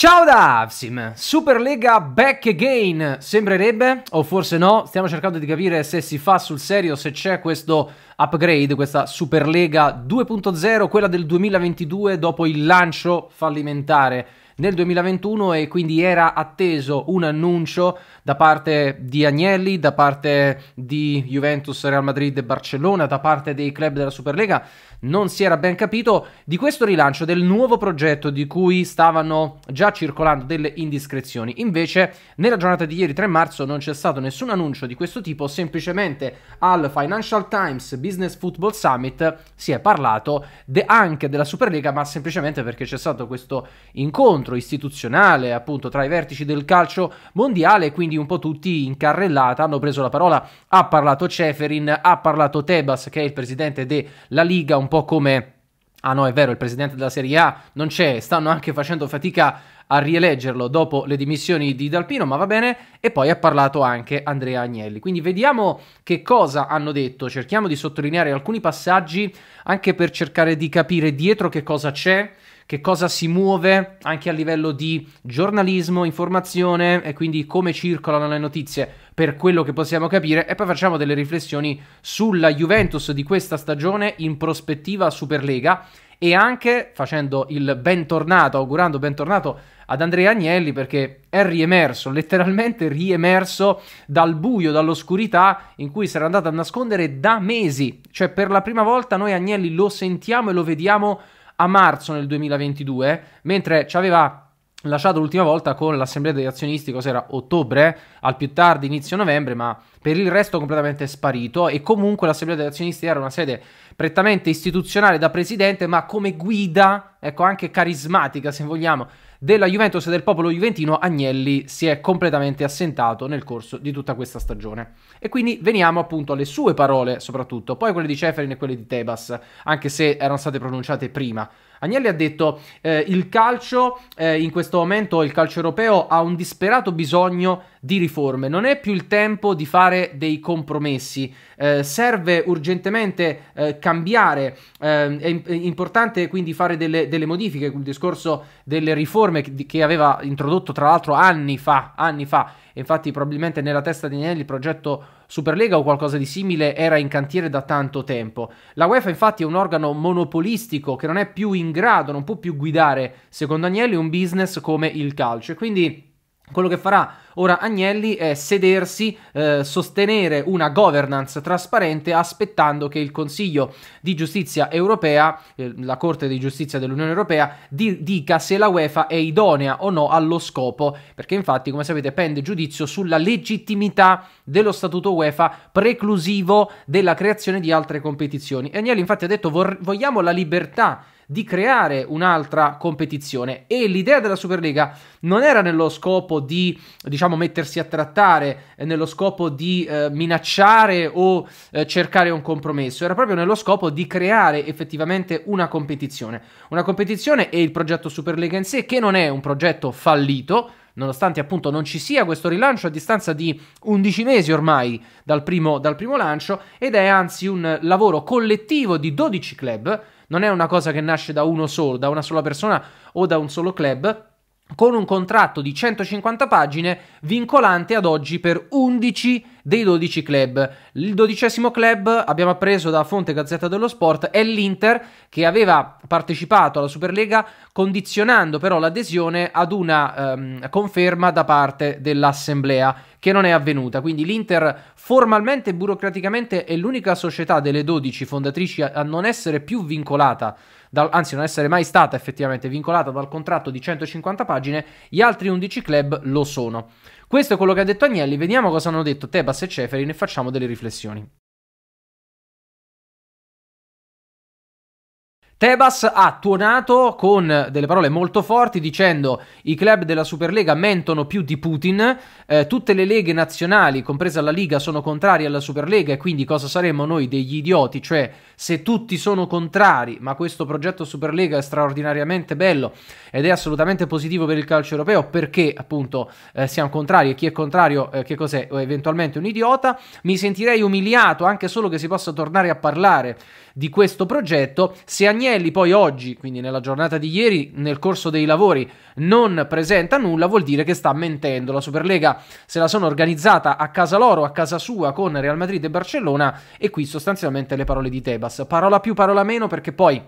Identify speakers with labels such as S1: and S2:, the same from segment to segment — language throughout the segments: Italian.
S1: Ciao da Avsim, Superlega back again, sembrerebbe, o forse no, stiamo cercando di capire se si fa sul serio, se c'è questo upgrade, questa Superlega 2.0, quella del 2022 dopo il lancio fallimentare nel 2021 e quindi era atteso un annuncio da parte di Agnelli, da parte di Juventus, Real Madrid e Barcellona, da parte dei club della Superlega. Non si era ben capito di questo rilancio del nuovo progetto di cui stavano già circolando delle indiscrezioni. Invece, nella giornata di ieri 3 marzo non c'è stato nessun annuncio di questo tipo, semplicemente al Financial Times Business Football Summit si è parlato de- anche della Superlega, ma semplicemente perché c'è stato questo incontro scontro istituzionale appunto tra i vertici del calcio mondiale, quindi un po' tutti in carrellata hanno preso la parola, ha parlato Ceferin, ha parlato Tebas che è il presidente della Liga, un po' come... Ah no, è vero, il presidente della Serie A non c'è, stanno anche facendo fatica a rieleggerlo dopo le dimissioni di Dalpino, ma va bene, e poi ha parlato anche Andrea Agnelli. Quindi vediamo che cosa hanno detto, cerchiamo di sottolineare alcuni passaggi anche per cercare di capire dietro che cosa c'è, che cosa si muove anche a livello di giornalismo, informazione e quindi come circolano le notizie per quello che possiamo capire e poi facciamo delle riflessioni sulla Juventus di questa stagione in prospettiva Superlega e anche facendo il bentornato, augurando bentornato ad Andrea Agnelli perché è riemerso, letteralmente riemerso dal buio, dall'oscurità in cui si era andato a nascondere da mesi, cioè per la prima volta noi Agnelli lo sentiamo e lo vediamo a marzo nel 2022, mentre ci aveva lasciato l'ultima volta con l'assemblea degli azionisti, cos'era ottobre, al più tardi inizio novembre, ma per il resto completamente sparito e comunque l'assemblea degli azionisti era una sede prettamente istituzionale da presidente, ma come guida, ecco anche carismatica se vogliamo, della Juventus e del popolo juventino, Agnelli si è completamente assentato nel corso di tutta questa stagione. E quindi veniamo appunto alle sue parole soprattutto, poi quelle di Ceferin e quelle di Tebas, anche se erano state pronunciate prima. Agnelli ha detto eh, il calcio eh, in questo momento, il calcio europeo ha un disperato bisogno di riforme, non è più il tempo di fare dei compromessi, eh, serve urgentemente eh, cambiare, eh, è, è, importante quindi fare delle, delle modifiche, il discorso delle riforme che, che aveva introdotto tra l'altro anni fa, anni fa, infatti probabilmente nella testa di Agnelli il progetto Superlega o qualcosa di simile era in cantiere da tanto tempo. La UEFA infatti è un organo monopolistico che non è più in grado, non può più guidare, secondo Agnelli, un business come il calcio e quindi quello che farà ora Agnelli è sedersi, eh, sostenere una governance trasparente aspettando che il Consiglio di giustizia europea, eh, la Corte di giustizia dell'Unione europea, di- dica se la UEFA è idonea o no allo scopo, perché infatti come sapete pende giudizio sulla legittimità dello statuto UEFA preclusivo della creazione di altre competizioni. E Agnelli infatti ha detto vor- vogliamo la libertà di creare un'altra competizione e l'idea della Superlega non era nello scopo di, diciamo, mettersi a trattare, eh, nello scopo di eh, minacciare o eh, cercare un compromesso, era proprio nello scopo di creare effettivamente una competizione. Una competizione e il progetto Superlega in sé che non è un progetto fallito, nonostante appunto non ci sia questo rilancio a distanza di 11 mesi ormai dal primo, dal primo lancio, ed è anzi un lavoro collettivo di 12 club non è una cosa che nasce da uno solo, da una sola persona o da un solo club, con un contratto di 150 pagine vincolante ad oggi per 11 dei 12 club. Il dodicesimo club, abbiamo appreso da fonte Gazzetta dello Sport, è l'Inter che aveva partecipato alla Superlega condizionando però l'adesione ad una ehm, conferma da parte dell'Assemblea che non è avvenuta. Quindi l'Inter formalmente e burocraticamente è l'unica società delle 12 fondatrici a non essere più vincolata dal, anzi non essere mai stata effettivamente vincolata dal contratto di 150 pagine, gli altri 11 club lo sono. Questo è quello che ha detto Agnelli, vediamo cosa hanno detto Tebas e Ceferin e facciamo delle riflessioni. Tebas ha tuonato con delle parole molto forti dicendo i club della Superlega mentono più di Putin, eh, tutte le leghe nazionali, compresa la Liga, sono contrarie alla Superlega e quindi cosa saremmo noi degli idioti? Cioè se tutti sono contrari ma questo progetto Superlega è straordinariamente bello ed è assolutamente positivo per il calcio europeo perché appunto eh, siamo contrari e chi è contrario eh, che cos'è? O eventualmente un idiota, mi sentirei umiliato anche solo che si possa tornare a parlare di questo progetto se a Agnelli poi oggi, quindi nella giornata di ieri, nel corso dei lavori non presenta nulla, vuol dire che sta mentendo. La Superlega se la sono organizzata a casa loro, a casa sua, con Real Madrid e Barcellona e qui sostanzialmente le parole di Tebas. Parola più, parola meno perché poi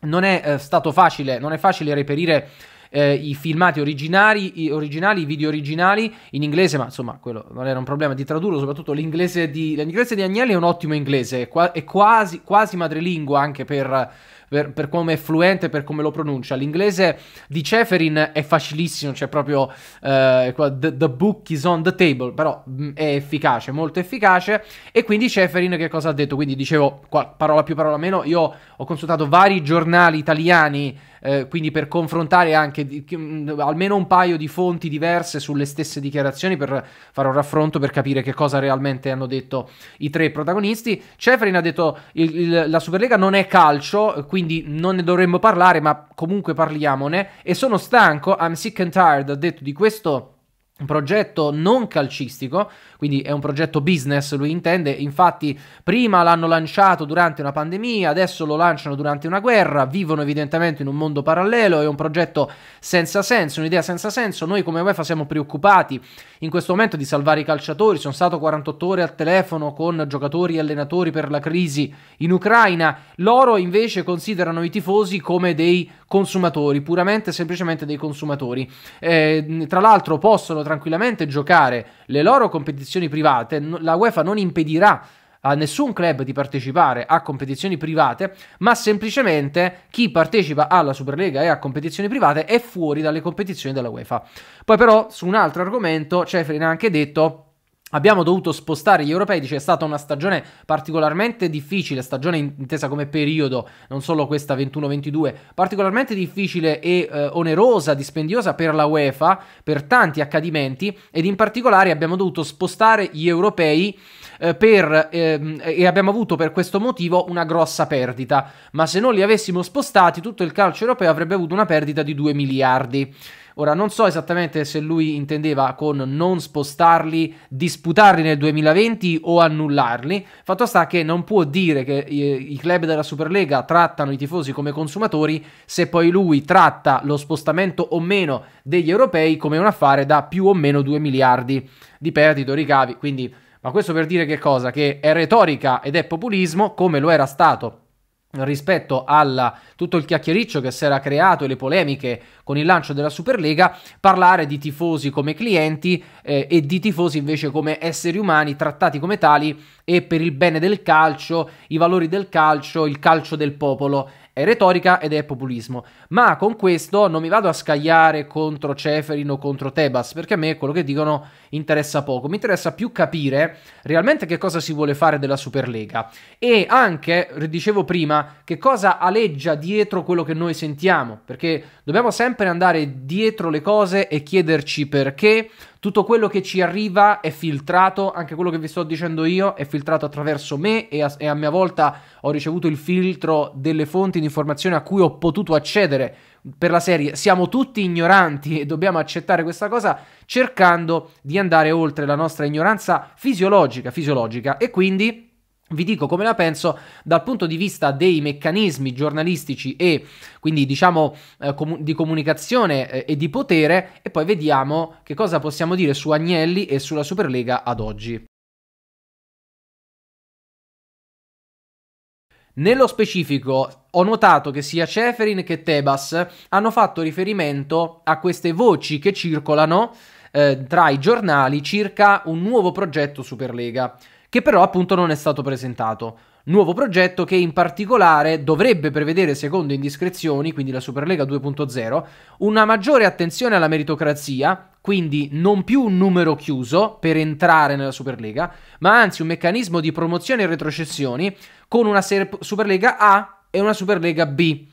S1: non è eh, stato facile, non è facile reperire... Eh, i filmati originali, i originali, i video originali in inglese, ma insomma quello non era un problema di tradurlo, soprattutto l'inglese di, l'inglese di Agnelli è un ottimo inglese, è, quasi, quasi madrelingua anche per per, per, come è fluente, per come lo pronuncia. L'inglese di Ceferin è facilissimo, cioè proprio eh, the, the, book is on the table, però mm, è efficace, molto efficace. E quindi Ceferin che cosa ha detto? Quindi dicevo, qua, parola più parola meno, io ho consultato vari giornali italiani eh, quindi per confrontare anche di, mm, almeno un paio di fonti diverse sulle stesse dichiarazioni per fare un raffronto per capire che cosa realmente hanno detto i tre protagonisti. Ceferin ha detto il, il, la Superlega non è calcio, quindi non ne dovremmo parlare, ma comunque parliamone e sono stanco, I'm sick and tired, ha detto di questo un progetto non calcistico, quindi è un progetto business, lui intende, infatti prima l'hanno lanciato durante una pandemia, adesso lo lanciano durante una guerra, vivono evidentemente in un mondo parallelo, è un progetto senza senso, un'idea senza senso, noi come UEFA siamo preoccupati in questo momento di salvare i calciatori, sono stato 48 ore al telefono con giocatori e allenatori per la crisi in Ucraina, loro invece considerano i tifosi come dei consumatori, puramente e semplicemente dei consumatori, eh, tra l'altro possono tranquillamente giocare le loro competizioni private, la UEFA non impedirà a nessun club di partecipare a competizioni private, ma semplicemente chi partecipa alla Superlega e a competizioni private è fuori dalle competizioni della UEFA. Poi però su un altro argomento Ceferin ha anche detto Abbiamo dovuto spostare gli europei, dice è stata una stagione particolarmente difficile, stagione intesa come periodo, non solo questa 21-22, particolarmente difficile e eh, onerosa, dispendiosa per la UEFA, per tanti accadimenti ed in particolare abbiamo dovuto spostare gli europei eh, per, ehm, e abbiamo avuto per questo motivo una grossa perdita, ma se non li avessimo spostati tutto il calcio europeo avrebbe avuto una perdita di 2 miliardi. Ora non so esattamente se lui intendeva con non spostarli, disputarli nel 2020 o annullarli. Fatto sta che non può dire che i, i club della Superlega trattano i tifosi come consumatori se poi lui tratta lo spostamento o meno degli europei come un affare da più o meno 2 miliardi di perdito ricavi. Quindi, ma questo per dire che cosa? Che è retorica ed è populismo, come lo era stato rispetto a tutto il chiacchiericcio che si era creato e le polemiche con il lancio della Superlega, parlare di tifosi come clienti eh, e di tifosi invece come esseri umani trattati come tali e per il bene del calcio, i valori del calcio, il calcio del popolo è retorica ed è populismo. Ma con questo non mi vado a scagliare contro Ceferin o contro Tebas, perché a me quello che dicono interessa poco. Mi interessa più capire realmente che cosa si vuole fare della Superlega e anche, dicevo prima, che cosa aleggia dietro quello che noi sentiamo, perché dobbiamo sempre andare dietro le cose e chiederci perché, tutto quello che ci arriva è filtrato, anche quello che vi sto dicendo io è filtrato attraverso me e a, e a mia volta ho ricevuto il filtro delle fonti di informazione a cui ho potuto accedere per la serie. Siamo tutti ignoranti e dobbiamo accettare questa cosa cercando di andare oltre la nostra ignoranza fisiologica, fisiologica e quindi vi dico come la penso dal punto di vista dei meccanismi giornalistici e quindi diciamo eh, com- di comunicazione eh, e di potere e poi vediamo che cosa possiamo dire su Agnelli e sulla Superlega ad oggi. Nello specifico, ho notato che sia Ceferin che Tebas hanno fatto riferimento a queste voci che circolano eh, tra i giornali circa un nuovo progetto Superlega che però appunto non è stato presentato. Nuovo progetto che in particolare dovrebbe prevedere, secondo indiscrezioni, quindi la Superlega 2.0, una maggiore attenzione alla meritocrazia, quindi non più un numero chiuso per entrare nella Superlega, ma anzi un meccanismo di promozione e retrocessioni con una ser- Superlega A e una Superlega B.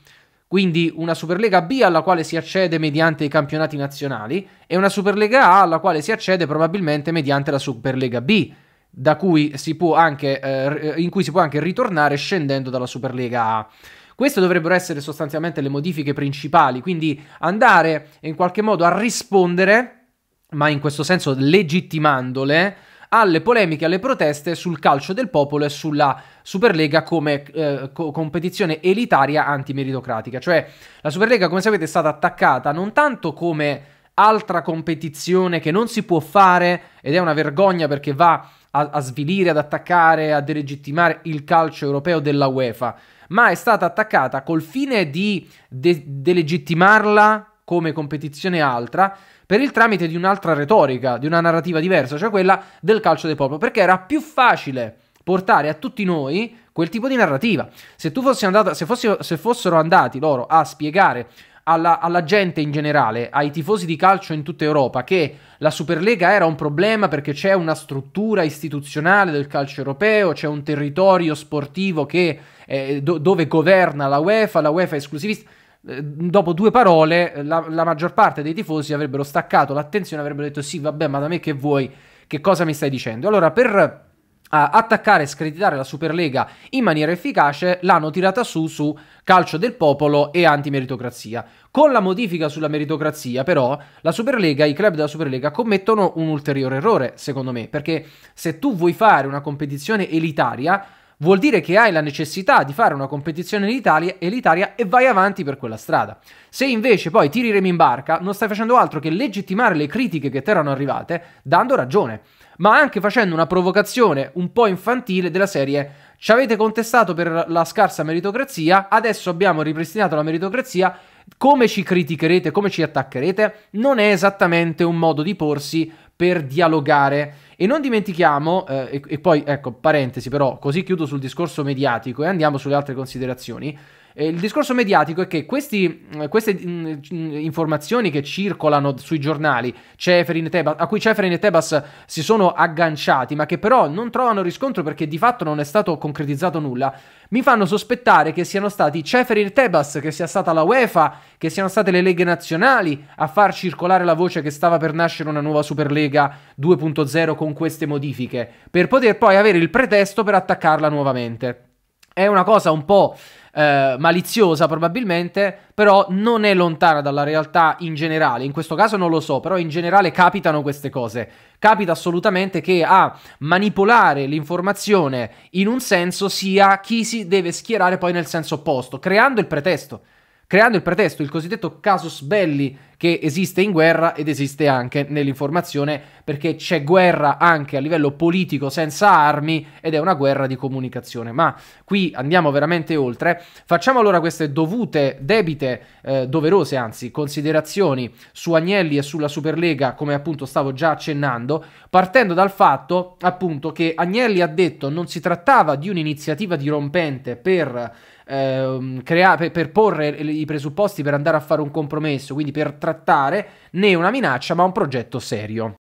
S1: Quindi una Superlega B alla quale si accede mediante i campionati nazionali e una Superlega A alla quale si accede probabilmente mediante la Superlega B da cui si può anche, eh, eh, in cui si può anche ritornare scendendo dalla Superlega A. Queste dovrebbero essere sostanzialmente le modifiche principali, quindi andare in qualche modo a rispondere, ma in questo senso legittimandole, alle polemiche, alle proteste sul calcio del popolo e sulla Superlega come eh, co- competizione elitaria antimeritocratica. Cioè la Superlega, come sapete, è stata attaccata non tanto come altra competizione che non si può fare ed è una vergogna perché va a, a svilire, ad attaccare, a delegittimare il calcio europeo della UEFA, ma è stata attaccata col fine di de- delegittimarla come competizione altra per il tramite di un'altra retorica, di una narrativa diversa, cioè quella del calcio del popolo, perché era più facile portare a tutti noi quel tipo di narrativa. Se, tu fossi andato, se, fossi, se fossero andati loro a spiegare alla, alla, gente in generale, ai tifosi di calcio in tutta Europa, che la Superlega era un problema perché c'è una struttura istituzionale del calcio europeo, c'è un territorio sportivo che, eh, do, dove governa la UEFA, la UEFA è esclusivista. Eh, dopo due parole, la, la maggior parte dei tifosi avrebbero staccato l'attenzione, avrebbero detto: Sì, vabbè, ma da me che vuoi, che cosa mi stai dicendo? Allora, per attaccare e screditare la Superlega in maniera efficace, l'hanno tirata su su calcio del popolo e antimeritocrazia. Con la modifica sulla meritocrazia, però, la Superlega, i club della Superlega commettono un ulteriore errore, secondo me, perché se tu vuoi fare una competizione elitaria, vuol dire che hai la necessità di fare una competizione l'Italia e l'Italia e vai avanti per quella strada. Se invece poi tiri remi in barca, non stai facendo altro che legittimare le critiche che ti erano arrivate, dando ragione, ma anche facendo una provocazione un po' infantile della serie ci avete contestato per la scarsa meritocrazia, adesso abbiamo ripristinato la meritocrazia, come ci criticherete, come ci attaccherete, non è esattamente un modo di porsi per dialogare. E non dimentichiamo, eh, e, e poi ecco, parentesi però, così chiudo sul discorso mediatico e andiamo sulle altre considerazioni il discorso mediatico è che questi, eh, queste mm, mm, informazioni che circolano sui giornali Ceferin e Tebas, a cui Ceferin e Tebas si sono agganciati, ma che però non trovano riscontro perché di fatto non è stato concretizzato nulla, mi fanno sospettare che siano stati Ceferin e Tebas, che sia stata la UEFA, che siano state le leghe nazionali a far circolare la voce che stava per nascere una nuova Superlega 2.0 con queste modifiche, per poter poi avere il pretesto per attaccarla nuovamente. È una cosa un po' eh, maliziosa probabilmente, però non è lontana dalla realtà in generale. In questo caso non lo so, però in generale capitano queste cose. Capita assolutamente che a manipolare l'informazione in un senso sia chi si deve schierare poi nel senso opposto, creando il pretesto creando il pretesto, il cosiddetto casus belli che esiste in guerra ed esiste anche nell'informazione perché c'è guerra anche a livello politico senza armi ed è una guerra di comunicazione. Ma qui andiamo veramente oltre. Facciamo allora queste dovute, debite, eh, doverose anzi, considerazioni su Agnelli e sulla Superlega, come appunto stavo già accennando, partendo dal fatto appunto che Agnelli ha detto non si trattava di un'iniziativa dirompente per, eh, per, per porre i presupposti per andare a fare un compromesso, quindi per trattare né una minaccia ma un progetto serio.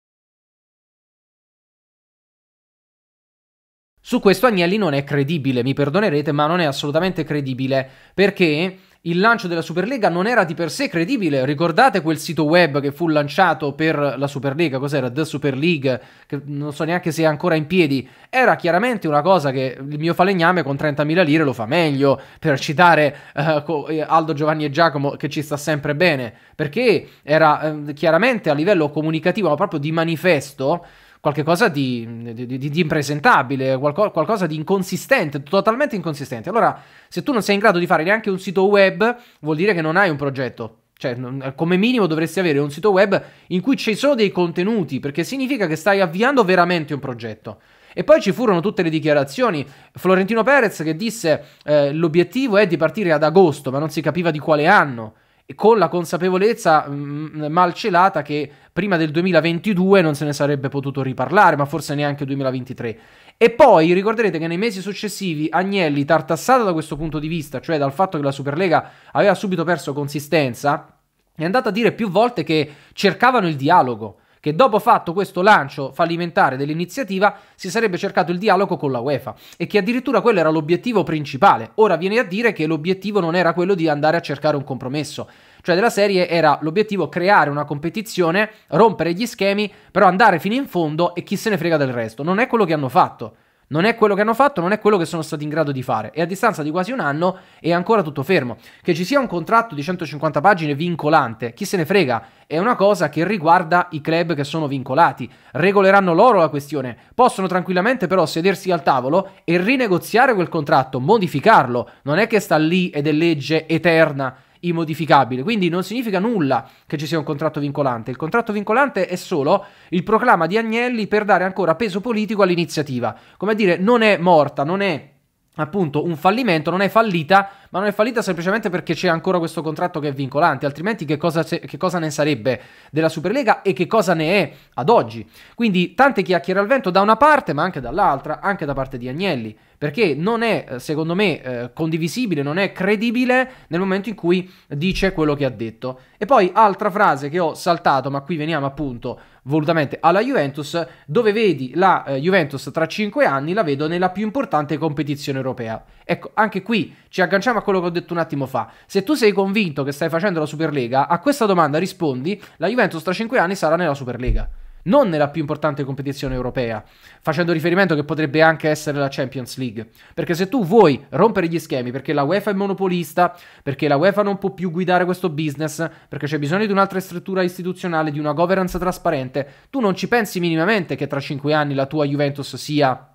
S1: Su questo Agnelli non è credibile, mi perdonerete, ma non è assolutamente credibile perché il lancio della Superlega non era di per sé credibile. Ricordate quel sito web che fu lanciato per la Superlega? Cos'era? The Super League, che non so neanche se è ancora in piedi. Era chiaramente una cosa che il mio falegname con 30.000 lire lo fa meglio, per citare eh, eh, Aldo Giovanni e Giacomo, che ci sta sempre bene, perché era eh, chiaramente a livello comunicativo, ma proprio di manifesto qualcosa di, di, di, di, impresentabile, qualco, qualcosa di inconsistente, totalmente inconsistente. Allora, se tu non sei in grado di fare neanche un sito web, vuol dire che non hai un progetto. Cioè, come minimo dovresti avere un sito web in cui ci sono dei contenuti, perché significa che stai avviando veramente un progetto. E poi ci furono tutte le dichiarazioni. Florentino Perez che disse eh, l'obiettivo è di partire ad agosto, ma non si capiva di quale anno con la consapevolezza mh, mm, mm, malcelata che prima del 2022 non se ne sarebbe potuto riparlare, ma forse neanche 2023. E poi ricorderete che nei mesi successivi Agnelli, tartassato da questo punto di vista, cioè dal fatto che la Superlega aveva subito perso consistenza, è andata a dire più volte che cercavano il dialogo che dopo fatto questo lancio fallimentare dell'iniziativa si sarebbe cercato il dialogo con la UEFA e che addirittura quello era l'obiettivo principale. Ora viene a dire che l'obiettivo non era quello di andare a cercare un compromesso. Cioè della serie era l'obiettivo creare una competizione, rompere gli schemi, però andare fino in fondo e chi se ne frega del resto. Non è quello che hanno fatto. Non è quello che hanno fatto, non è quello che sono stati in grado di fare. E a distanza di quasi un anno è ancora tutto fermo. Che ci sia un contratto di 150 pagine vincolante, chi se ne frega, è una cosa che riguarda i club che sono vincolati. Regoleranno loro la questione. Possono tranquillamente però sedersi al tavolo e rinegoziare quel contratto, modificarlo. Non è che sta lì ed è legge eterna immodificabile. Quindi non significa nulla che ci sia un contratto vincolante. Il contratto vincolante è solo il proclama di Agnelli per dare ancora peso politico all'iniziativa. Come dire, non è morta, non è appunto un fallimento, non è fallita, ma non è fallita semplicemente perché c'è ancora questo contratto che è vincolante, altrimenti che cosa, che cosa, ne sarebbe della Superlega e che cosa ne è ad oggi? Quindi tante chiacchiere al vento da una parte, ma anche dall'altra, anche da parte di Agnelli perché non è, eh, secondo me, eh, condivisibile, non è credibile nel momento in cui dice quello che ha detto. E poi altra frase che ho saltato, ma qui veniamo appunto volutamente alla Juventus, dove vedi la eh, Juventus tra 5 anni, la vedo nella più importante competizione europea. Ecco, anche qui ci agganciamo a quello che ho detto un attimo fa. Se tu sei convinto che stai facendo la Superlega, a questa domanda rispondi, la Juventus tra 5 anni sarà nella Superlega non nella più importante competizione europea, facendo riferimento che potrebbe anche essere la Champions League. Perché se tu vuoi rompere gli schemi, perché la UEFA è monopolista, perché la UEFA non può più guidare questo business, perché c'è bisogno di un'altra struttura istituzionale, di una governance trasparente, tu non ci pensi minimamente che tra cinque anni la tua Juventus sia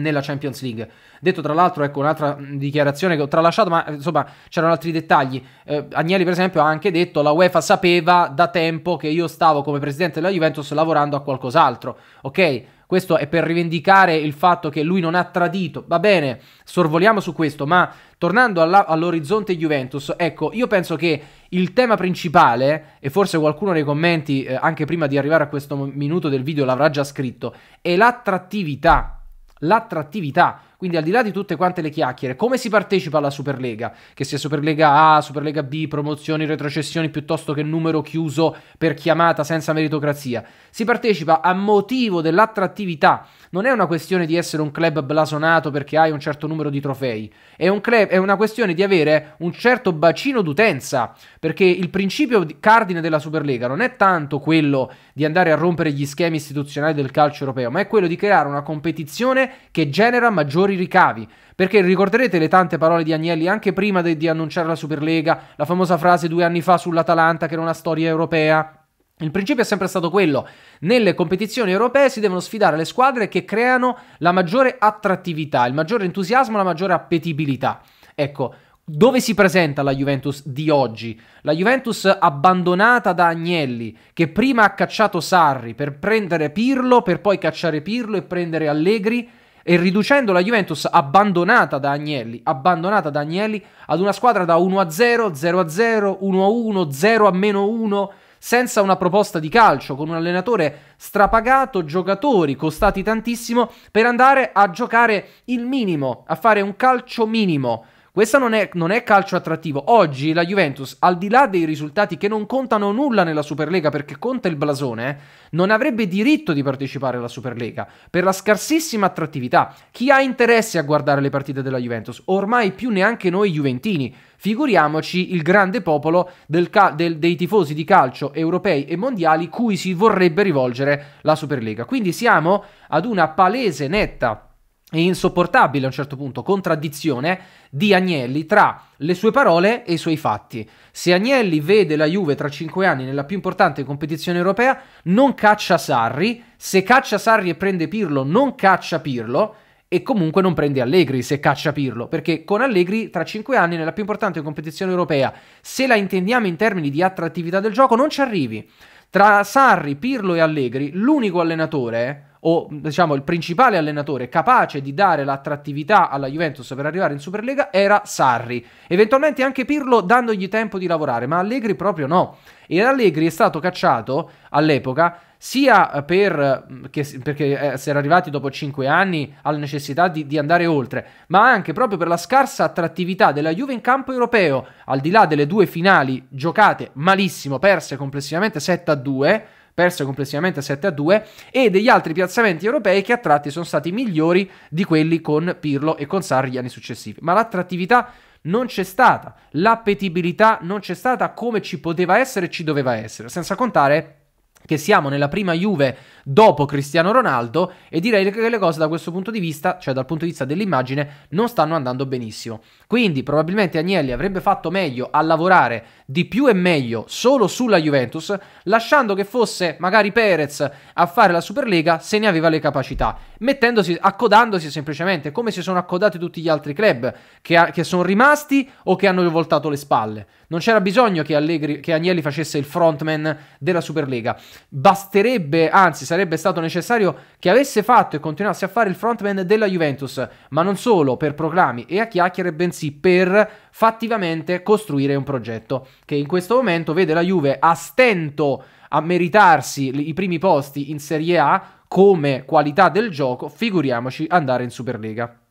S1: nella Champions League. Detto tra l'altro, ecco un'altra dichiarazione che ho tralasciato, ma insomma c'erano altri dettagli. Eh, Agnelli, per esempio, ha anche detto la UEFA sapeva da tempo che io stavo come presidente della Juventus lavorando a qualcos'altro. Ok? Questo è per rivendicare il fatto che lui non ha tradito. Va bene, sorvoliamo su questo, ma tornando alla, all'orizzonte Juventus, ecco, io penso che il tema principale, e forse qualcuno nei commenti, eh, anche prima di arrivare a questo minuto del video, l'avrà già scritto, è l'attrattività l'attrattività quindi al di là di tutte quante le chiacchiere, come si partecipa alla Superlega? Che sia Superlega A, Superlega B, promozioni, retrocessioni, piuttosto che numero chiuso per chiamata senza meritocrazia. Si partecipa a motivo dell'attrattività. Non è una questione di essere un club blasonato perché hai un certo numero di trofei. È, un club, è una questione di avere un certo bacino d'utenza. Perché il principio cardine della Superlega non è tanto quello di andare a rompere gli schemi istituzionali del calcio europeo, ma è quello di creare una competizione che genera maggiori maggiori ricavi. Perché ricorderete le tante parole di Agnelli anche prima de- di annunciare la Superlega, la famosa frase due anni fa sull'Atalanta che era una storia europea. Il principio è sempre stato quello, nelle competizioni europee si devono sfidare le squadre che creano la maggiore attrattività, il maggiore entusiasmo, la maggiore appetibilità. Ecco, dove si presenta la Juventus di oggi? La Juventus abbandonata da Agnelli, che prima ha cacciato Sarri per prendere Pirlo, per poi cacciare Pirlo e prendere Allegri, e riducendo la Juventus abbandonata da Agnelli, abbandonata da Agnelli ad una squadra da 1 a 0, 0 a 0, 1 a 1, 0 a meno 1, senza una proposta di calcio, con un allenatore strapagato, giocatori costati tantissimo per andare a giocare il minimo, a fare un calcio minimo questo non è, non è, calcio attrattivo. Oggi la Juventus, al di là dei risultati che non contano nulla nella Superlega perché conta il blasone, non avrebbe diritto di partecipare alla Superlega per la scarsissima attrattività. Chi ha interesse a guardare le partite della Juventus? Ormai più neanche noi Juventini. Figuriamoci il grande popolo del del, dei tifosi di calcio europei e mondiali cui si vorrebbe rivolgere la Superlega. Quindi siamo ad una palese netta e insopportabile a un certo punto contraddizione di Agnelli tra le sue parole e i suoi fatti. Se Agnelli vede la Juve tra cinque anni nella più importante competizione europea, non caccia Sarri, se caccia Sarri e prende Pirlo, non caccia Pirlo e comunque non prende Allegri se caccia Pirlo, perché con Allegri tra cinque anni nella più importante competizione europea, se la intendiamo in termini di attrattività del gioco, non ci arrivi. Tra Sarri, Pirlo e Allegri, l'unico allenatore o diciamo il principale allenatore capace di dare l'attrattività alla Juventus per arrivare in Superlega era Sarri, eventualmente anche Pirlo dandogli tempo di lavorare, ma Allegri proprio no. E Allegri è stato cacciato all'epoca sia per, mm, che, perché eh, si era arrivati dopo 5 anni alla necessità di, di, andare oltre, ma anche proprio per la scarsa attrattività della Juve in campo europeo, al di là delle due finali giocate malissimo, perse complessivamente 7 a 2 perse complessivamente 7 a 2, e degli altri piazzamenti europei che a tratti sono stati migliori di quelli con Pirlo e con Sarri gli anni successivi. Ma l'attrattività non c'è stata, l'appetibilità non c'è stata come ci poteva essere e ci doveva essere, senza contare che siamo nella prima Juve dopo Cristiano Ronaldo e direi che le cose da questo punto di vista, cioè dal punto di vista dell'immagine, non stanno andando benissimo. Quindi probabilmente Agnelli avrebbe fatto meglio a lavorare di più e meglio solo sulla Juventus, lasciando che fosse magari Perez a fare la Superlega se ne aveva le capacità, mettendosi, accodandosi semplicemente come si sono accodati tutti gli altri club che, che sono rimasti o che hanno voltato le spalle. Non c'era bisogno che, Allegri, che Agnelli facesse il frontman della Superlega. Basterebbe, anzi, sarebbe stato necessario che avesse fatto e continuasse a fare il frontman della Juventus, ma non solo per proclami e a chiacchiere, bensì riunirsi per fattivamente costruire un progetto che in questo momento vede la Juve a stento a meritarsi i primi posti in Serie A come qualità del gioco, figuriamoci andare in Superlega.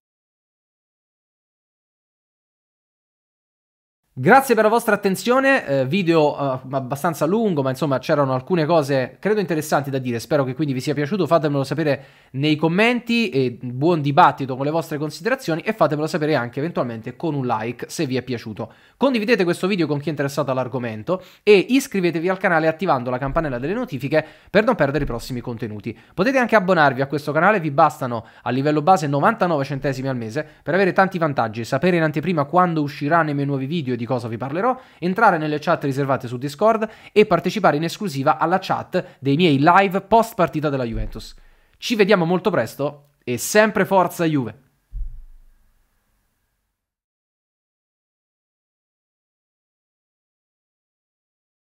S1: Grazie per la vostra attenzione, eh, video eh, abbastanza lungo, ma insomma c'erano alcune cose credo interessanti da dire, spero che quindi vi sia piaciuto, fatemelo sapere nei commenti e buon dibattito con le vostre considerazioni e fatemelo sapere anche eventualmente con un like se vi è piaciuto. Condividete questo video con chi è interessato all'argomento e iscrivetevi al canale attivando la campanella delle notifiche per non perdere i prossimi contenuti. Potete anche abbonarvi a questo canale, vi bastano a livello base 99 centesimi al mese per avere tanti vantaggi, sapere in anteprima quando usciranno i miei nuovi video di cosa vi parlerò, entrare nelle chat riservate su Discord e partecipare in esclusiva alla chat dei miei live post partita della Juventus. Ci vediamo molto presto e sempre forza Juve!